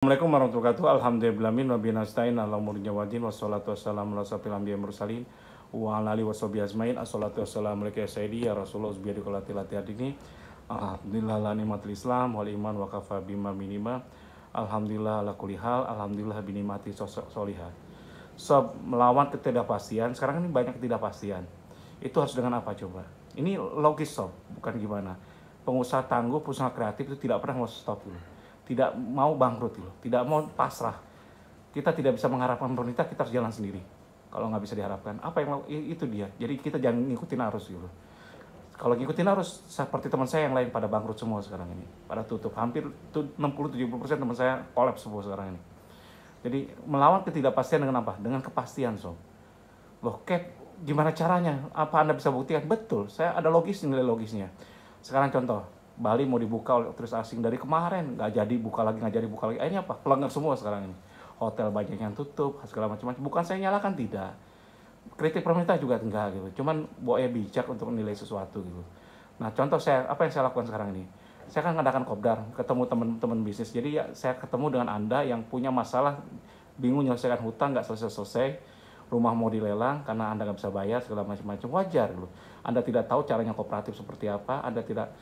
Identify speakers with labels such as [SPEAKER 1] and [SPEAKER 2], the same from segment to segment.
[SPEAKER 1] Assalamualaikum warahmatullahi wabarakatuh. Alhamdulillah min wa binastain ala umur wa wassalatu wassalamu ala sabil anbiya mursalin wa ala alihi washabi ajmain. Assalatu wassalamu alayka ya sayyidi ya Rasulullah usbiyadi kolati ini. Alhamdulillah la ni'matil Islam wal iman wa kafa bima minima. Alhamdulillah ala kulli hal, alhamdulillah binimati sholiha. So, melawan ketidakpastian, sekarang ini banyak ketidakpastian. Itu harus dengan apa coba? Ini logis sob, bukan gimana. Pengusaha tangguh, pengusaha kreatif itu tidak pernah mau stop dulu tidak mau bangkrut loh, tidak mau pasrah. Kita tidak bisa mengharapkan pemerintah, kita harus jalan sendiri. Kalau nggak bisa diharapkan, apa yang mau itu dia. Jadi kita jangan ngikutin arus gitu. Kalau ngikutin arus, seperti teman saya yang lain pada bangkrut semua sekarang ini, pada tutup. Hampir 60-70% teman saya kolaps semua sekarang ini. Jadi melawan ketidakpastian dengan apa? Dengan kepastian, so. Loh, Cap, gimana caranya? Apa Anda bisa buktikan? Betul, saya ada logis nilai logisnya. Sekarang contoh, Bali mau dibuka oleh turis asing dari kemarin nggak jadi buka lagi nggak jadi buka lagi akhirnya apa pelanggar semua sekarang ini hotel banyak yang tutup segala macam macam bukan saya nyalakan tidak kritik pemerintah juga enggak gitu cuman boleh bijak untuk menilai sesuatu gitu nah contoh saya apa yang saya lakukan sekarang ini saya kan mengadakan kopdar ketemu teman-teman bisnis jadi ya, saya ketemu dengan anda yang punya masalah bingung menyelesaikan hutang nggak selesai-selesai rumah mau dilelang karena anda nggak bisa bayar segala macam-macam wajar loh gitu. anda tidak tahu caranya kooperatif seperti apa anda tidak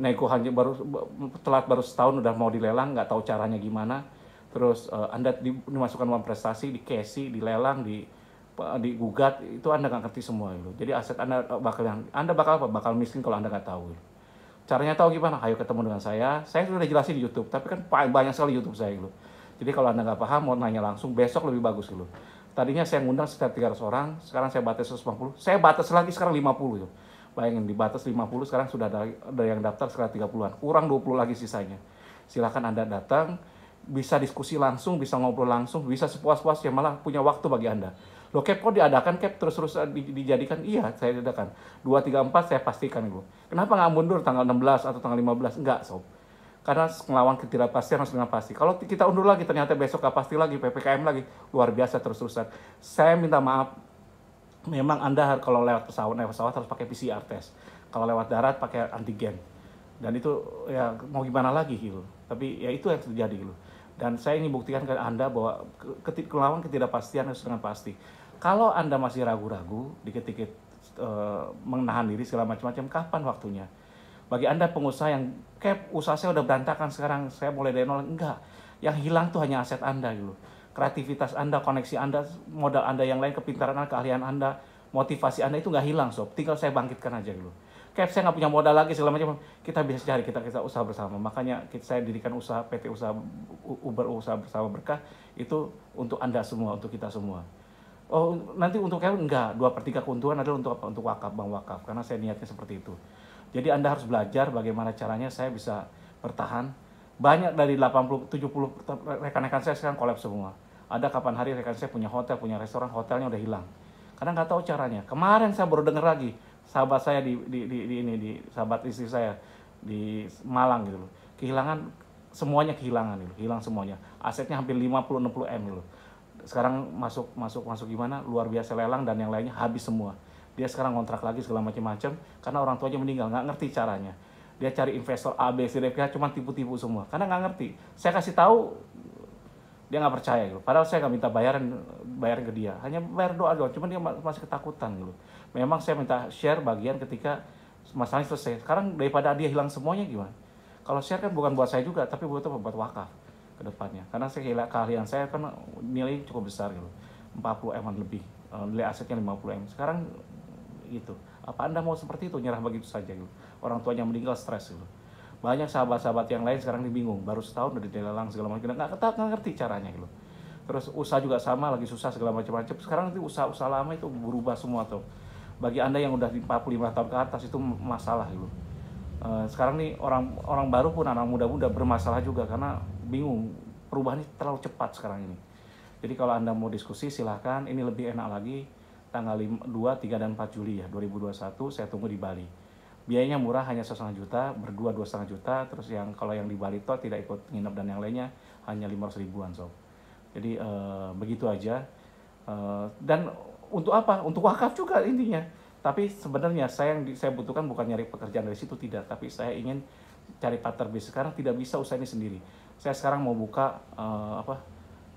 [SPEAKER 1] nego hanya baru telat baru setahun udah mau dilelang nggak tahu caranya gimana terus uh, anda dimasukkan uang prestasi di kesi dilelang di digugat itu anda nggak ngerti semua itu jadi aset anda eh, bakal yang anda bakal apa bakal miskin kalau anda nggak tahu gitu. caranya tahu gimana ayo ketemu dengan saya saya sudah jelasin di YouTube tapi kan banyak sekali YouTube saya itu jadi kalau anda nggak paham mau nanya langsung besok lebih bagus gitu tadinya saya ngundang sekitar 300 orang sekarang saya batas 150 saya batas lagi sekarang 50 gitu Bayangin di batas 50 sekarang sudah ada, yang daftar sekitar 30-an. Kurang 20 lagi sisanya. Silahkan Anda datang, bisa diskusi langsung, bisa ngobrol langsung, bisa sepuas-puasnya, malah punya waktu bagi Anda. Lo cap kok diadakan cap terus-terus eh, dijadikan? Iya, saya diadakan. 2, 3, 4 saya pastikan gue Kenapa nggak mundur tanggal 16 atau tanggal 15? Enggak, Sob. Karena melawan ketidakpastian harus dengan pasti. Kalau kita undur lagi, ternyata besok gak pasti lagi, PPKM lagi, luar biasa terus-terusan. Saya minta maaf, memang Anda harus kalau lewat pesawat, lewat pesawat harus pakai PCR test. Kalau lewat darat pakai antigen. Dan itu ya mau gimana lagi gitu. Tapi ya itu yang terjadi gitu. Dan saya ingin buktikan ke Anda bahwa ketik ketidakpastian harus dengan pasti. Kalau Anda masih ragu-ragu, dikit-dikit eh, menahan diri segala macam-macam, kapan waktunya? Bagi Anda pengusaha yang kayak usaha saya udah berantakan sekarang, saya mulai dari nol, enggak. Yang hilang tuh hanya aset Anda gitu kreativitas Anda, koneksi Anda, modal Anda yang lain, kepintaran Anda, keahlian Anda, motivasi Anda itu nggak hilang sob. Tinggal saya bangkitkan aja dulu. Kayak saya nggak punya modal lagi segala macam. Kita bisa cari, kita kita usaha bersama. Makanya kita, saya dirikan usaha PT usaha Uber usaha bersama berkah itu untuk Anda semua, untuk kita semua. Oh, nanti untuk kayak enggak, dua per tiga keuntungan adalah untuk apa? Untuk wakaf, Bang wakaf. Karena saya niatnya seperti itu. Jadi Anda harus belajar bagaimana caranya saya bisa bertahan banyak dari 80 70 rekan-rekan saya sekarang kolab semua. Ada kapan hari rekan saya punya hotel, punya restoran, hotelnya udah hilang. Karena nggak tahu caranya. Kemarin saya baru dengar lagi sahabat saya di, di, di, di ini di sahabat istri saya di Malang gitu loh. Kehilangan semuanya kehilangan gitu, hilang semuanya. Asetnya hampir 50 60 M gitu. loh. Sekarang masuk masuk masuk gimana? Luar biasa lelang dan yang lainnya habis semua. Dia sekarang kontrak lagi segala macam-macam karena orang tuanya meninggal, nggak ngerti caranya dia cari investor A, B, C, D, F, cuma tipu-tipu semua. Karena nggak ngerti. Saya kasih tahu, dia nggak percaya gitu. Padahal saya nggak minta bayaran bayaran ke dia, hanya bayar doa doang. Cuma dia masih ketakutan gitu. Memang saya minta share bagian ketika masalahnya selesai. Sekarang daripada dia hilang semuanya gimana? Kalau share kan bukan buat saya juga, tapi buat apa? buat wakaf ke depannya. Karena saya kira keahlian saya kan nilai cukup besar gitu. 40 M lebih. Eh, nilai asetnya 50 M. Sekarang gitu. Apa Anda mau seperti itu nyerah begitu saja gitu? orang tuanya meninggal stres gitu banyak sahabat-sahabat yang lain sekarang ini bingung baru setahun udah dilelang segala macam nggak kata nggak ngerti caranya gitu terus usaha juga sama lagi susah segala macam-macam sekarang nanti usaha-usaha lama itu berubah semua tuh bagi anda yang udah di 45 tahun ke atas itu masalah gitu eh, sekarang nih orang orang baru pun anak muda-muda bermasalah juga karena bingung Perubahan ini terlalu cepat sekarang ini jadi kalau anda mau diskusi silahkan ini lebih enak lagi tanggal 5, 2, 3, dan 4 Juli ya 2021 saya tunggu di Bali biayanya murah hanya setengah juta berdua dua setengah juta terus yang kalau yang di Bali itu tidak ikut nginep dan yang lainnya hanya lima ratus ribuan sob jadi uh, begitu aja uh, dan untuk apa untuk wakaf juga intinya tapi sebenarnya saya yang di, saya butuhkan bukan nyari pekerjaan dari situ tidak tapi saya ingin cari partner bisnis sekarang tidak bisa usaha ini sendiri saya sekarang mau buka uh, apa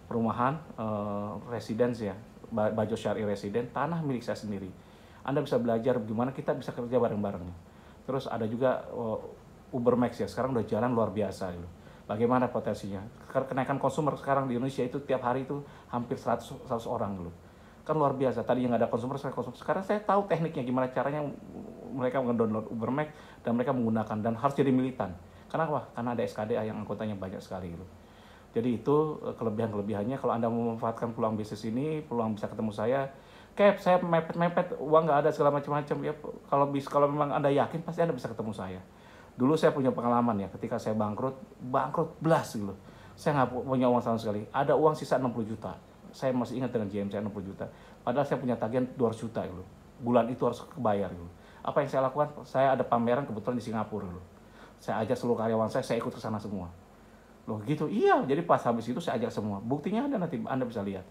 [SPEAKER 1] perumahan uh, residence ya bajo syari resident tanah milik saya sendiri anda bisa belajar gimana kita bisa kerja bareng-bareng Terus ada juga uh, Uber Max ya, sekarang udah jalan luar biasa gitu. Bagaimana potensinya? Kenaikan konsumer sekarang di Indonesia itu tiap hari itu hampir 100, 100 orang dulu. Gitu kan luar biasa. Tadi yang ada konsumer, sekarang konsumer. Sekarang saya tahu tekniknya gimana caranya mereka mendownload Uber Max dan mereka menggunakan dan harus jadi militan. Karena apa? Karena ada SKDA yang anggotanya banyak sekali gitu. Jadi itu eh, kelebihan-kelebihannya. Kalau Anda memanfaatkan peluang bisnis ini, peluang bisa ketemu saya, cap saya mepet-mepet uang nggak ada segala macam-macam ya kalau bisa kalau memang anda yakin pasti anda bisa ketemu saya dulu saya punya pengalaman ya ketika saya bangkrut bangkrut belas gitu saya nggak punya uang sama sekali ada uang sisa 60 juta saya masih ingat dengan GM saya 60 juta padahal saya punya tagihan 200 juta gitu bulan itu harus kebayar gitu apa yang saya lakukan saya ada pameran kebetulan di Singapura gitu saya ajak seluruh karyawan saya saya ikut ke sana semua loh gitu iya jadi pas habis itu saya ajak semua buktinya ada nanti anda bisa lihat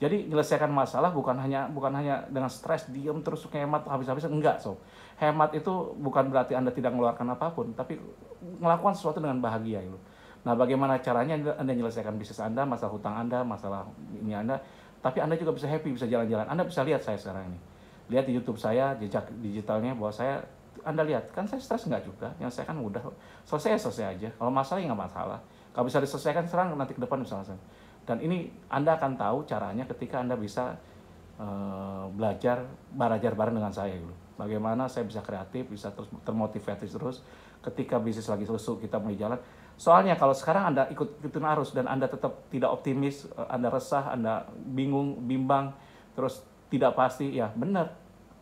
[SPEAKER 1] jadi menyelesaikan masalah bukan hanya bukan hanya dengan stres, diam terus hemat habis-habisan enggak, so. Hemat itu bukan berarti Anda tidak mengeluarkan apapun, tapi melakukan sesuatu dengan bahagia itu. Nah, bagaimana caranya Anda menyelesaikan bisnis Anda, masalah hutang Anda, masalah ini Anda, tapi Anda juga bisa happy, bisa jalan-jalan. Anda bisa lihat saya sekarang ini. Lihat di YouTube saya, jejak digitalnya bahwa saya anda lihat, kan saya stres enggak juga, yang saya kan mudah, selesai selesai aja. Kalau masalah ya nggak masalah. Kalau bisa diselesaikan sekarang nanti ke depan bisa dan ini Anda akan tahu caranya ketika Anda bisa uh, belajar belajar bareng dengan saya gitu. Bagaimana saya bisa kreatif, bisa terus termotivasi terus ketika bisnis lagi susu kita mulai jalan. Soalnya kalau sekarang Anda ikut ikutin arus dan Anda tetap tidak optimis, eh, Anda resah, Anda bingung, bimbang, terus tidak pasti, ya benar.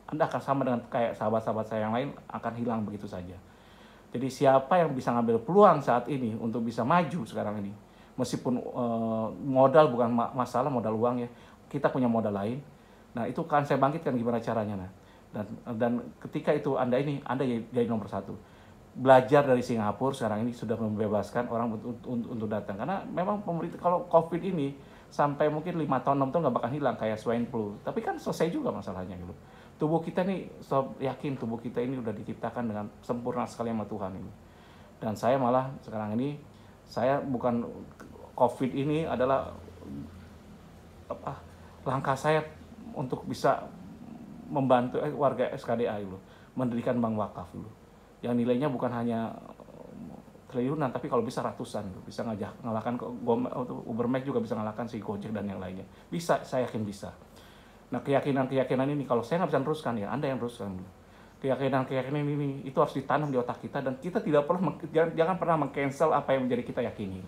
[SPEAKER 1] Anda akan sama dengan kayak sahabat-sahabat saya yang lain akan hilang begitu saja. Jadi siapa yang bisa ngambil peluang saat ini untuk bisa maju sekarang ini? meskipun uh, modal bukan ma masalah modal uang ya kita punya modal lain nah itu kan saya bangkitkan gimana caranya nah dan dan ketika itu anda ini anda jadi nomor satu belajar dari Singapura sekarang ini sudah membebaskan orang untuk, untuk, datang karena memang pemerintah kalau COVID ini sampai mungkin lima tahun enam tahun nggak bakal hilang kayak swine flu tapi kan selesai juga masalahnya gitu tubuh kita ini so, yakin tubuh kita ini sudah diciptakan dengan sempurna sekali sama Tuhan ini dan saya malah sekarang ini saya bukan covid ini adalah apa langkah saya untuk bisa membantu eh, warga SKDA dulu mendirikan bank wakaf dulu yang nilainya bukan hanya eh, triliunan tapi kalau bisa ratusan dulu. bisa ngajak ngalahkan Ubermax juga bisa ngalahkan si Gojek dan yang lainnya bisa saya yakin bisa nah keyakinan keyakinan ini kalau saya nggak bisa teruskan ya anda yang teruskan dulu keyakinan-keyakinan ini itu harus ditanam di otak kita dan kita tidak perlu jangan, jangan pernah mengcancel apa yang menjadi kita yakini.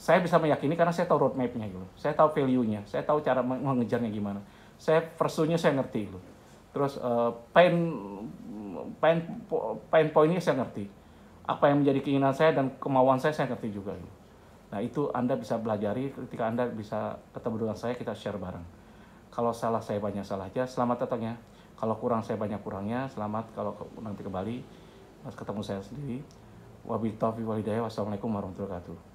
[SPEAKER 1] Saya bisa meyakini karena saya tahu roadmapnya gitu, saya tahu value-nya, saya tahu cara mengejarnya gimana, saya versunya saya ngerti gitu. Terus uh, pain pain pain ini saya ngerti, apa yang menjadi keinginan saya dan kemauan saya saya ngerti juga gitu. Nah itu anda bisa belajari ketika anda bisa ketemu dengan saya kita share bareng. Kalau salah saya banyak salah aja selamat datang ya kalau kurang saya banyak kurangnya, selamat kalau nanti kembali Bali ketemu saya sendiri. Wabillahi taufiq walhidayah. Wassalamualaikum warahmatullahi wabarakatuh.